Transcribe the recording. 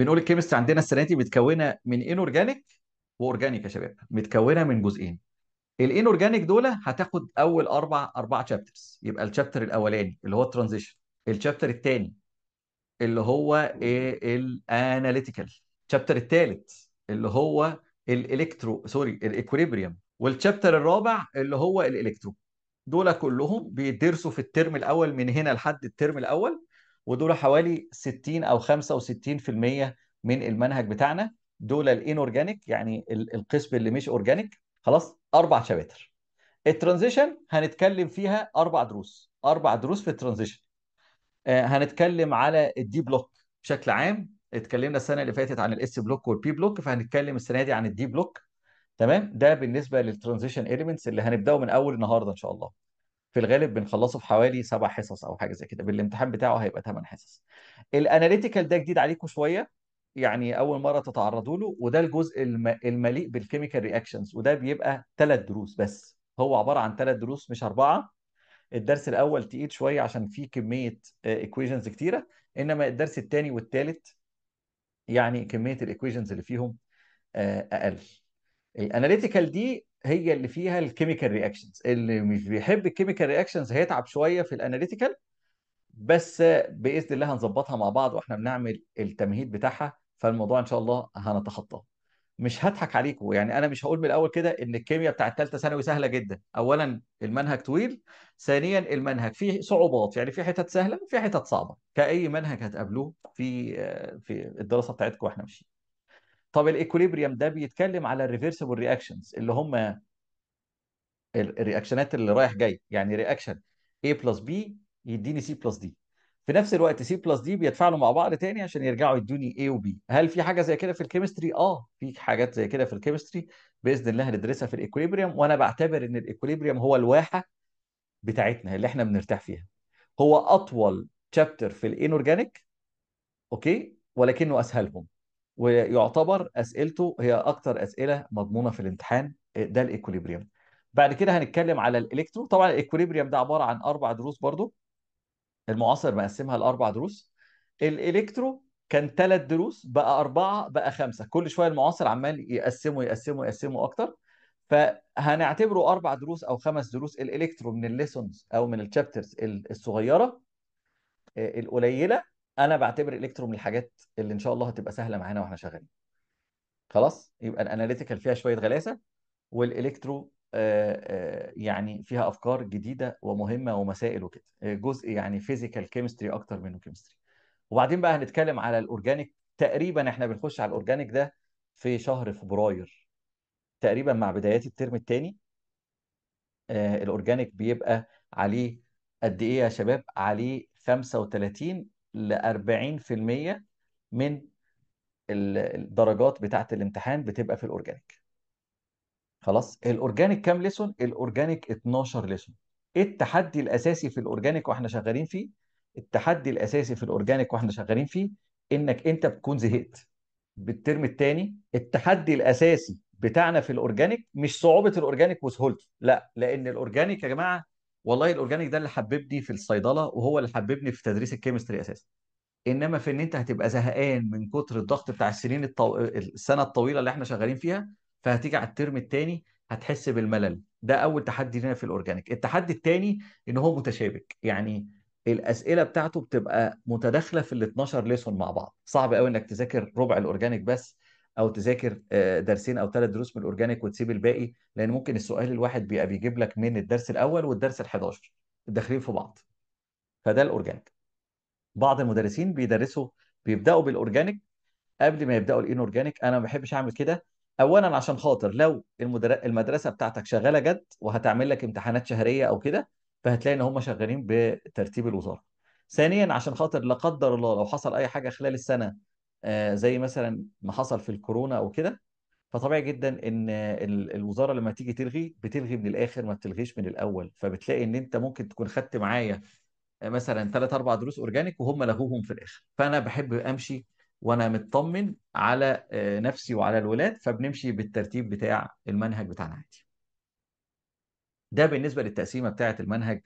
بنقول الكيمستري عندنا السنه دي متكونه من انورجانيك واورجانيك يا شباب متكونه من جزئين الانورجانيك دول هتاخد اول اربع اربع شابترز يبقى الشابتر الاولاني اللي هو الترانزيشن الشابتر الثاني اللي هو الاناليتيكال الشابتر الثالث اللي هو الالكترو سوري الايكوليبريم والشابتر الرابع اللي هو الالكترو دول كلهم بيدرسوا في الترم الاول من هنا لحد الترم الاول ودول حوالي 60 او 65% من المنهج بتاعنا دول الانورجانيك يعني القسم اللي مش اورجانيك خلاص اربع شباتر الترانزيشن هنتكلم فيها اربع دروس اربع دروس في الترانزيشن آه، هنتكلم على الدي بلوك بشكل عام اتكلمنا السنه اللي فاتت عن الاس بلوك والبي بلوك فهنتكلم السنه دي عن الدي بلوك تمام ده بالنسبه للترانزيشن اليمنتس اللي هنبداه من اول النهارده ان شاء الله في الغالب بنخلصه في حوالي سبع حصص او حاجه زي كده بالامتحان بتاعه هيبقى ثمان حصص الاناليتيكال ده جديد عليكم شويه يعني اول مره تتعرضوا له وده الجزء المليء بالكيميكال رياكشنز وده بيبقى ثلاث دروس بس هو عباره عن ثلاث دروس مش اربعه الدرس الاول تقيل شويه عشان فيه كميه ايكويشنز آه، كتيره انما الدرس الثاني والثالث يعني كميه الايكويشنز اللي فيهم آه، اقل الاناليتيكال دي هي اللي فيها الكيميكال رياكشنز اللي مش بيحب الكيميكال رياكشنز هيتعب شويه في الاناليتيكال بس باذن الله هنظبطها مع بعض واحنا بنعمل التمهيد بتاعها فالموضوع ان شاء الله هنتخطاه مش هضحك عليكم يعني انا مش هقول من الاول كده ان الكيمياء بتاعت ثالثه ثانوي سهله جدا اولا المنهج طويل ثانيا المنهج فيه صعوبات يعني في حتت سهله وفي حتت صعبه كاي منهج هتقابلوه في في الدراسه بتاعتكم واحنا ماشيين طب الايكوليبريم ده بيتكلم على الريفرسبل رياكشنز اللي هم الرياكشنات اللي رايح جاي يعني رياكشن A بلس B يديني C بلس D في نفس الوقت C بلس D بيتفاعلوا مع بعض تاني عشان يرجعوا يدوني A و B هل في حاجه زي كده في الكيمستري اه في حاجات زي كده في الكيمستري باذن الله هندرسها في الايكوليبريم وانا بعتبر ان الايكوليبريم هو الواحه بتاعتنا اللي احنا بنرتاح فيها هو اطول تشابتر في الانورجانيك اوكي ولكنه اسهلهم ويعتبر اسئلته هي اكتر اسئله مضمونه في الامتحان آه، ده الايكوليبريم بعد كده هنتكلم على الالكترو طبعا الايكوليبريم ده عباره عن اربع دروس برضو المعاصر مقسمها لاربع دروس الالكترو كان ثلاث دروس بقى اربعه بقى خمسه كل شويه المعاصر عمال يقسمه يقسمه يقسمه اكتر فهنعتبره اربع دروس او خمس دروس الالكترو من الليسونز او من الشابترز الصغيره آه، القليله انا بعتبر الكترو من الحاجات اللي ان شاء الله هتبقى سهله معانا واحنا شغالين خلاص يبقى الاناليتيكال فيها شويه غلاسه والالكترو آه، آه، يعني فيها افكار جديده ومهمه ومسائل وكده آه، جزء يعني فيزيكال كيمستري اكتر منه كيمستري وبعدين بقى هنتكلم على الاورجانيك تقريبا احنا بنخش على الاورجانيك ده في شهر فبراير تقريبا مع بدايات الترم الثاني الاورجانيك بيبقى عليه قد ايه يا شباب عليه 35 ل 40% من الدرجات بتاعه الامتحان بتبقى في الاورجانيك خلاص الاورجانيك كام ليسون الاورجانيك 12 ليسون ايه التحدي الاساسي في الاورجانيك واحنا شغالين فيه التحدي الاساسي في الاورجانيك واحنا شغالين فيه انك انت بتكون زهقت بالترم الثاني التحدي الاساسي بتاعنا في الاورجانيك مش صعوبه الاورجانيك وسهولته لا لان الاورجانيك يا جماعه والله الاورجانيك ده اللي حببني في الصيدله وهو اللي حببني في تدريس الكيمستري اساسا انما في ان انت هتبقى زهقان من كتر الضغط بتاع السنين الطو... السنه الطويله اللي احنا شغالين فيها فهتيجي على الترم الثاني هتحس بالملل ده اول تحدي لنا في الاورجانيك التحدي الثاني ان هو متشابك يعني الاسئله بتاعته بتبقى متداخله في ال 12 ليسون مع بعض صعب قوي انك تذاكر ربع الاورجانيك بس او تذاكر آه، درسين او ثلاث دروس من الاورجانيك وتسيب الباقي لان ممكن السؤال الواحد بيبقى بيجيب لك من الدرس الاول والدرس ال11 داخلين في بعض فده الاورجانيك بعض المدرسين بيدرسوا بيبداوا بالاورجانيك قبل ما يبداوا الانورجانيك انا ما بحبش اعمل كده اولا عشان خاطر لو المدرسه بتاعتك شغاله جد وهتعمل لك امتحانات شهريه او كده فهتلاقي ان هم شغالين بترتيب الوزاره ثانيا عشان خاطر لا قدر الله لو حصل اي حاجه خلال السنه آه، زي مثلا ما حصل في الكورونا او كده فطبيعي جدا ان الوزاره لما تيجي تلغي بتلغي من الاخر ما بتلغيش من الاول فبتلاقي ان انت ممكن تكون خدت معايا آه، مثلا ثلاث اربع دروس اورجانيك وهم لغوهم في الاخر فانا بحب امشي وانا مطمن على آه، نفسي وعلى الولاد فبنمشي بالترتيب بتاع المنهج بتاعنا عادي ده بالنسبه للتقسيمه بتاعه المنهج